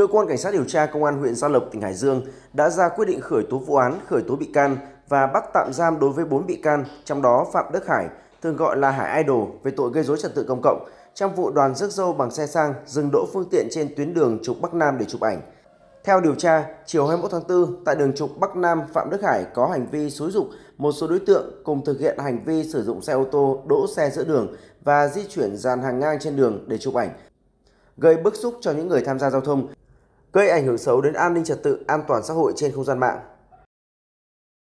cơ quan cảnh sát điều tra công an huyện Gia Lộc, tỉnh Hải Dương đã ra quyết định khởi tố vụ án, khởi tố bị can và bắt tạm giam đối với 4 bị can, trong đó Phạm Đức Hải, thường gọi là Hải Idol, về tội gây rối trật tự công cộng trong vụ đoàn rước dâu bằng xe sang dừng đỗ phương tiện trên tuyến đường trục Bắc Nam để chụp ảnh. Theo điều tra, chiều 21 tháng 4, tại đường trục Bắc Nam, Phạm Đức Hải có hành vi xúi dục một số đối tượng cùng thực hiện hành vi sử dụng xe ô tô đỗ xe giữa đường và di chuyển dàn hàng ngang trên đường để chụp ảnh, gây bức xúc cho những người tham gia giao thông gây ảnh hưởng xấu đến an ninh trật tự an toàn xã hội trên không gian mạng